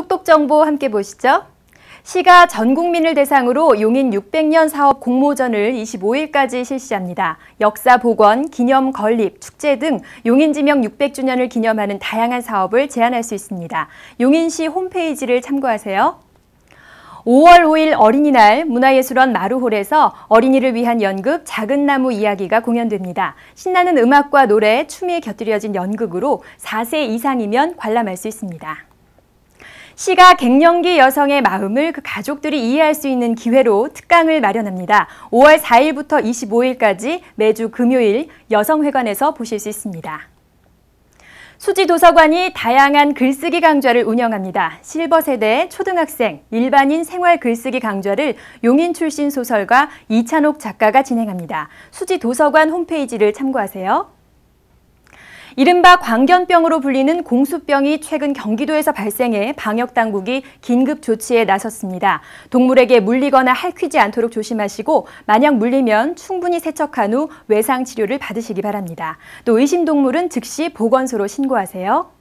똑똑 정보 함께 보시죠. 시가 전 국민을 대상으로 용인 600년 사업 공모전을 25일까지 실시합니다. 역사 복원, 기념 건립, 축제 등 용인 지명 600주년을 기념하는 다양한 사업을 제안할 수 있습니다. 용인시 홈페이지를 참고하세요. 5월 5일 어린이날 문화예술원 마루홀에서 어린이를 위한 연극 작은 나무 이야기가 공연됩니다. 신나는 음악과 노래, 춤이 곁들여진 연극으로 4세 이상이면 관람할 수 있습니다. 시가 갱년기 여성의 마음을 그 가족들이 이해할 수 있는 기회로 특강을 마련합니다. 5월 4일부터 25일까지 매주 금요일 여성회관에서 보실 수 있습니다. 수지도서관이 다양한 글쓰기 강좌를 운영합니다. 실버세대 초등학생 일반인 생활 글쓰기 강좌를 용인 출신 소설가 이찬옥 작가가 진행합니다. 수지도서관 홈페이지를 참고하세요. 이른바 광견병으로 불리는 공수병이 최근 경기도에서 발생해 방역당국이 긴급 조치에 나섰습니다. 동물에게 물리거나 핥히지 않도록 조심하시고 만약 물리면 충분히 세척한 후 외상 치료를 받으시기 바랍니다. 또 의심 동물은 즉시 보건소로 신고하세요.